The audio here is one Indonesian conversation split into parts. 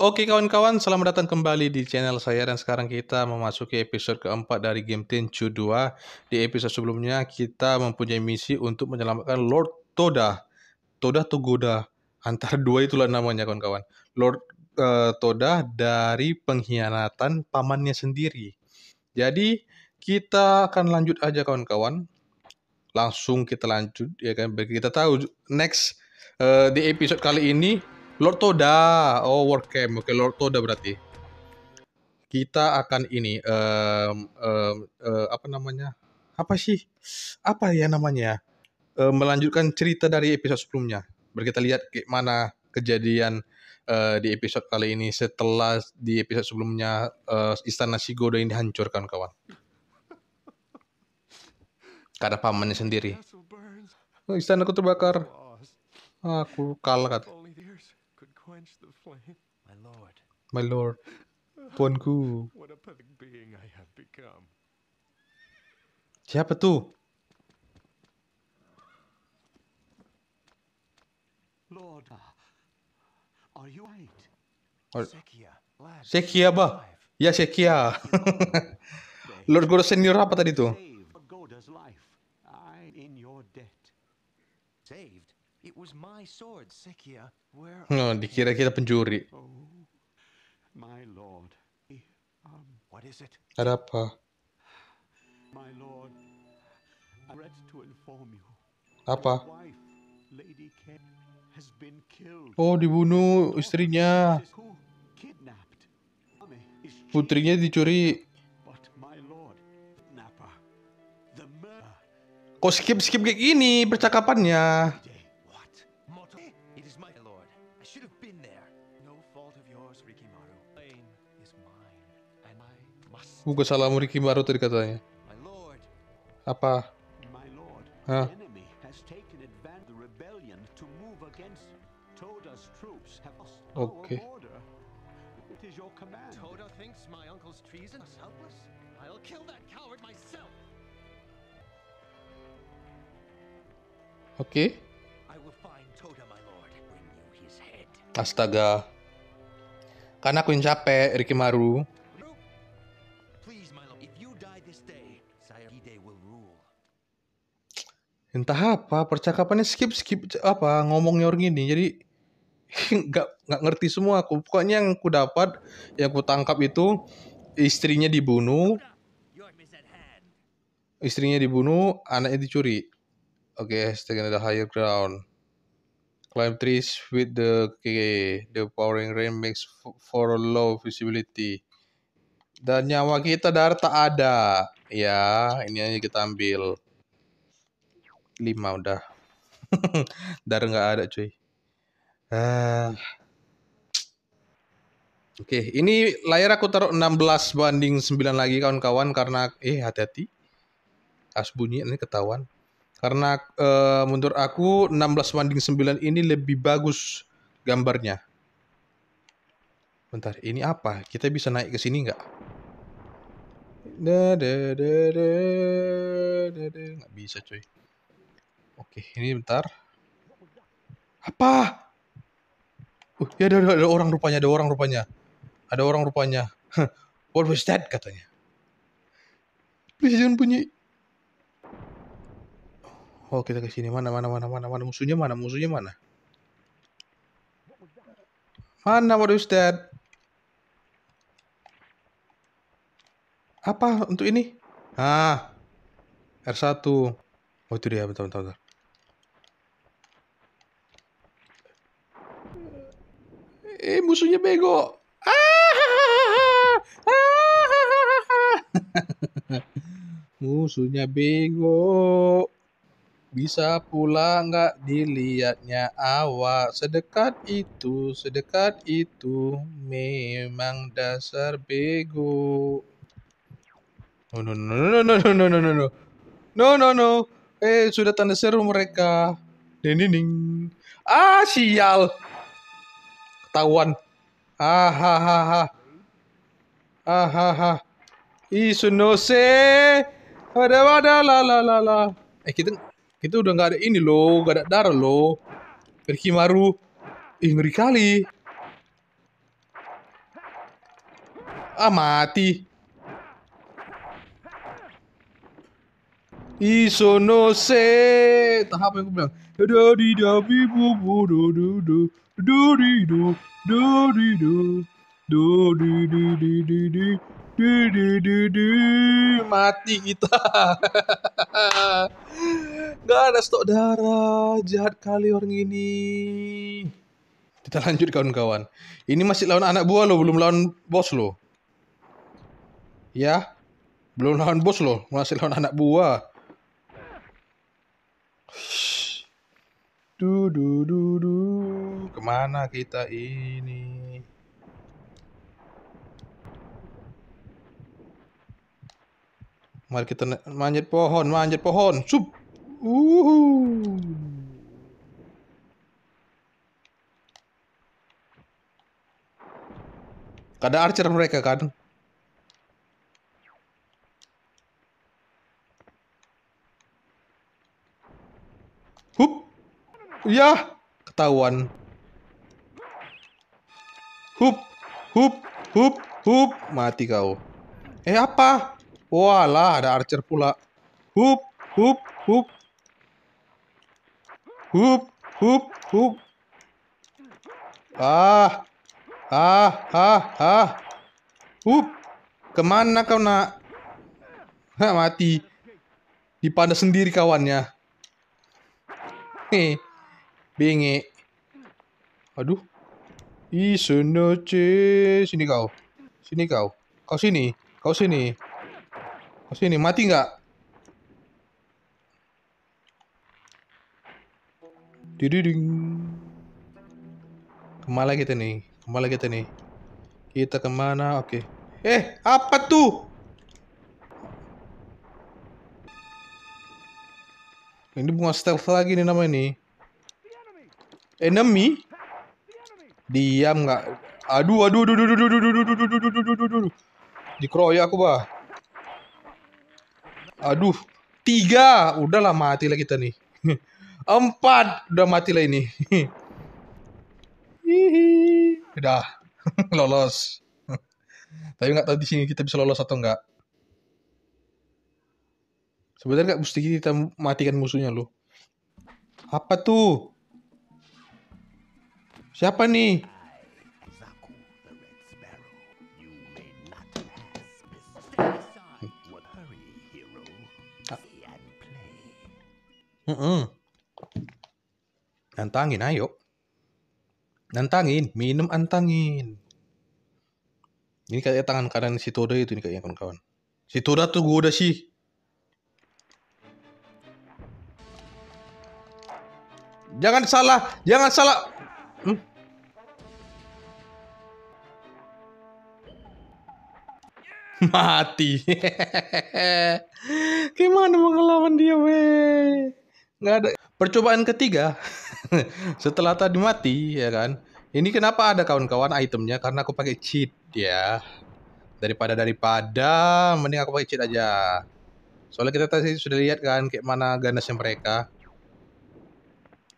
Oke kawan-kawan, selamat datang kembali di channel saya dan sekarang kita memasuki episode keempat dari game Tenchu 2. Di episode sebelumnya kita mempunyai misi untuk menyelamatkan Lord Toda. Toda Togoda, antara dua itulah namanya kawan-kawan. Lord uh, Toda dari pengkhianatan pamannya sendiri. Jadi kita akan lanjut aja kawan-kawan. Langsung kita lanjut ya kan. Kita tahu next uh, di episode kali ini Lord Toda. Oh, work camp. Oke, okay, Lord Toda berarti. Kita akan ini um, um, uh, apa namanya? Apa sih? Apa ya namanya? Uh, melanjutkan cerita dari episode sebelumnya. Biar kita lihat kayak mana kejadian uh, di episode kali ini setelah di episode sebelumnya uh, Istana Shigoda ini dihancurkan kawan. Karena pamannya sendiri. Oh, istana aku terbakar. Aku kalah kata. My lord. My lord. Tuanku. What a pathetic being I have become. Siapa tuh? Lord, uh, are you right? Sekia, Sekia bah. Ya Sekia. Lord Guru senior apa tadi tuh? No, hmm, dikira kita pencuri. Oh, um, Ada apa? Apa? Oh, dibunuh istrinya. Putrinya dicuri. Kok skip-skip kayak gini percakapannya? Buku Riki baru tadi katanya. Apa? Hah? Oke. Oke. Astaga. Karena aku yang capek, Riki Maru. entah apa percakapannya skip skip apa ngomongnya orang ini jadi nggak nggak ngerti semua aku pokoknya yang aku dapat yang aku tangkap itu istrinya dibunuh istrinya dibunuh anaknya dicuri oke okay, the higher ground climb trees with the okay, the powering rain makes for low visibility dan nyawa kita dar tak ada. Ya, ini aja kita ambil. lima udah. dar nggak ada cuy. Uh. Oke, okay, ini layar aku taruh 16 banding 9 lagi kawan-kawan karena eh hati-hati. As bunyi ini ketahuan. Karena uh, menurut aku 16 banding 9 ini lebih bagus gambarnya. Bentar, ini apa? Kita bisa naik ke sini nggak? Nggak bisa cuy. Oke, ini bentar. Apa? Uh, ya ada, ada, ada orang rupanya, ada orang rupanya. Ada orang rupanya. What was that katanya? Please jangan bunyi. Oh, kita ke sini. Mana mana mana mana mana musuhnya mana? Musuhnya mana? Mana what was that? Apa untuk ini? Ah, R1. Oh itu dia, bentar, bentar, bentar. Eh, musuhnya bego. Ah, musuhnya bego. Bisa pula nggak dilihatnya awak sedekat itu, sedekat itu memang dasar bego. No no no no no no no no no no no no eh sudah tanda seru mereka. denining Ah sial. Ketahuan. Ah ha ha ha. Ah ha ha. Isunose. Ada ada la la la la. Eh kita kita udah nggak ada ini loh, nggak ada darah loh. Kimaru. Ih ngeri kali. Ah mati. Isono se tahap yang aku bilang. Do di da bi bu bu do do do do di do do di do do di di di di di di di di di mati kita. nggak ada stok darah, jahat kali orang ini. Kita lanjut kawan-kawan. Ini masih lawan anak buah lo, belum lawan bos lo. Ya, belum lawan bos lo, masih lawan anak buah. Du du du du, kemana kita ini? Mari kita manjat pohon, manjat pohon, sup. Uhu. Kada archer mereka kan? Ya, ketahuan. Hup, hup, hup, hup, mati kau. Eh apa? Walah, ada archer pula. Hup, hup, hup. Hup, hup, hup. Ah, ah, ah, ah. Hup, kemana kau nak? Hah, mati. Dipandas sendiri kawannya. Hei. Eh, Bingi. Aduh. Isunoce. Sini kau. Sini kau. Kau sini. Kau sini. Kau sini. Mati nggak? Dididing. Kemana kita nih? Kemana kita nih? Kita kemana? Oke. Okay. Eh, apa tuh? Ini bunga stealth lagi nih namanya nih enemy diam nggak aduh aduh aduh aduh aduh aduh aduh aduh aduh aduh aduh aduh dikeroyok aku bah aduh tiga udahlah lah kita nih empat udah mati lah ini udah lolos tapi nggak tahu di sini kita bisa lolos atau enggak sebenarnya nggak mesti kita matikan musuhnya loh apa tuh Siapa nih? Mm -mm. Antangin, ayo. antangin minum antangin. Ini kayak tangan kanan si Toda itu nih kayaknya kawan-kawan. Si Toda tuh gue udah sih. Jangan salah, jangan salah. mati gimana mau ngelawan dia weh nggak ada percobaan ketiga setelah tadi mati ya kan ini kenapa ada kawan-kawan itemnya karena aku pakai cheat ya daripada daripada mending aku pakai cheat aja soalnya kita tadi sudah lihat kan kayak mana ganasnya mereka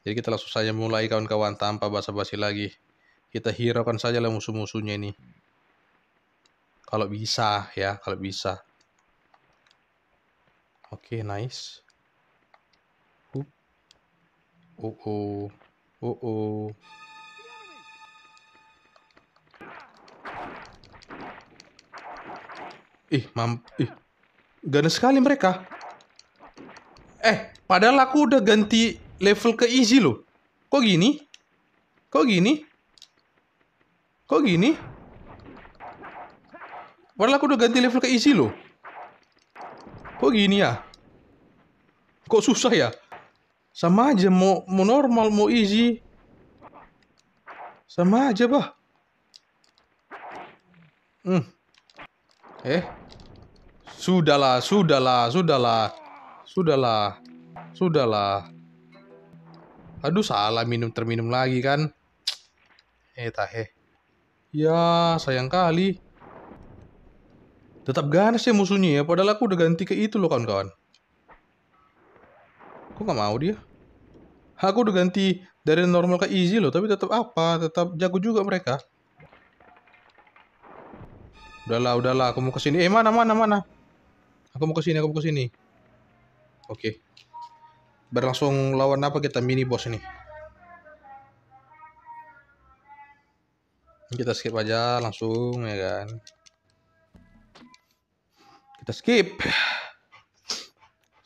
jadi kita langsung saja mulai kawan-kawan tanpa basa-basi lagi kita hiraukan saja lah musuh-musuhnya ini kalau bisa ya, kalau bisa. Oke, okay, nice. Uh Oh oh. Oh oh. Ih, mam ih. Ganas sekali mereka. Eh, padahal aku udah ganti level ke easy loh. Kok gini? Kok gini? Kok gini? Padahal aku udah ganti level ke easy loh. Kok gini ya? Kok susah ya? Sama aja mau, mau normal, mau easy. Sama aja, bah. Hmm. Eh. Sudahlah, sudahlah, sudahlah. Sudahlah. Sudahlah. Aduh, salah minum terminum lagi kan. Eh, tah eh. Ya, sayang kali. Tetap ganas ya musuhnya ya, padahal aku udah ganti ke itu loh kawan-kawan. Kok nggak mau dia? Aku udah ganti dari normal ke easy loh, tapi tetap apa? Tetap jago juga mereka. Udahlah, udahlah, aku mau ke Eh, mana mana mana? Aku mau ke sini, aku mau ke sini. Oke. Berlangsung lawan apa kita mini boss ini? kita skip aja langsung ya kan kita skip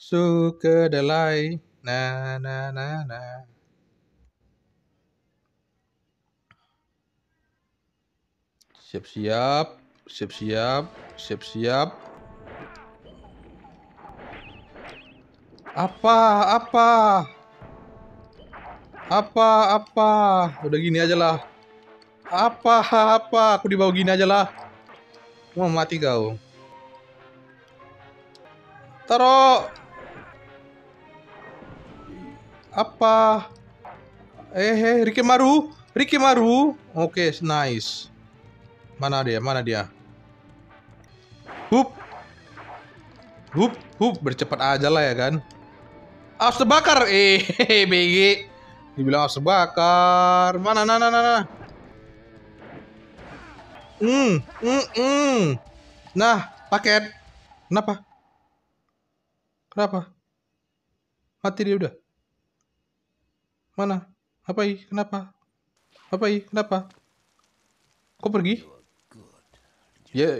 su kedelai na na na na siap-siap siap-siap siap-siap apa apa apa apa udah gini aja lah apa apa aku dibawa gini aja lah mau mati kau Taruh. Apa? Eh, hey, eh, Ricky Maru. Ricky Maru. Oke, okay, nice. Mana dia? Mana dia? Hup. Hup, hup. Bercepat aja lah ya kan. Harus terbakar. Eh, hehehe, BG. Dibilang harus terbakar. Mana, mana, mana, mana. Hmm, hmm, hmm. Nah, paket. Kenapa? Kenapa? Mati dia udah. Mana? Apa i? Kenapa? Apa i? Kenapa? Kok pergi? Ya.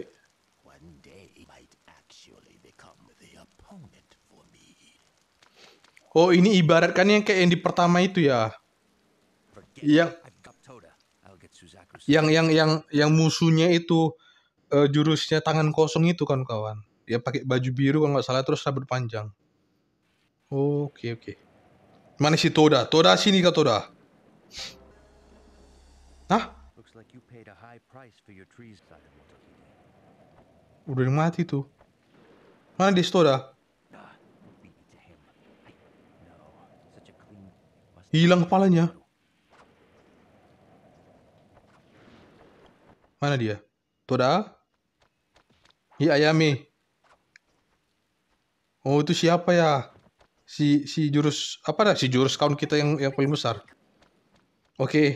Oh ini ibaratkan yang kayak yang di pertama itu ya. Yang yang yang yang yang musuhnya itu uh, jurusnya tangan kosong itu kan kawan dia pakai baju biru kalau nggak salah terus rambut panjang oke okay, oke okay. mana si Toda Toda sini kak Toda nah Udah yang mati tuh. Mana dia Toda? Nah, Hilang kepalanya. Mana dia? Toda? Hi iya, Ayami. Oh itu siapa ya? Si si jurus apa dah? Si jurus kawan kita yang yang paling besar. Oke. Okay.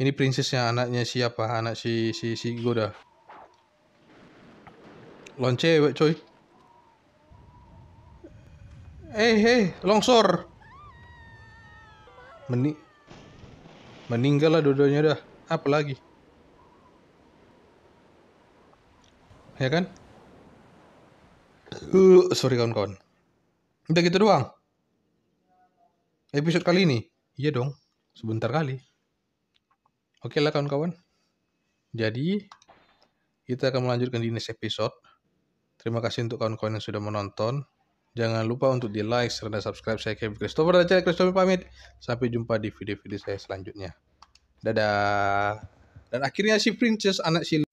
Ini princessnya anaknya siapa? Anak si si si Goda. Lonce cewek coy. Eh hey, eh, hey, longsor. Meni meninggal lah dodonya dah. Apa lagi? Ya kan? Uh, sorry kawan-kawan. Udah gitu doang. Episode kali ini. Iya dong. Sebentar kali. Oke lah kawan-kawan. Jadi kita akan melanjutkan di next episode. Terima kasih untuk kawan-kawan yang sudah menonton. Jangan lupa untuk di like share, dan subscribe. Saya Kevin Christopher dan saya Christopher pamit. Sampai jumpa di video-video saya selanjutnya. Dadah. Dan akhirnya si Princess anak si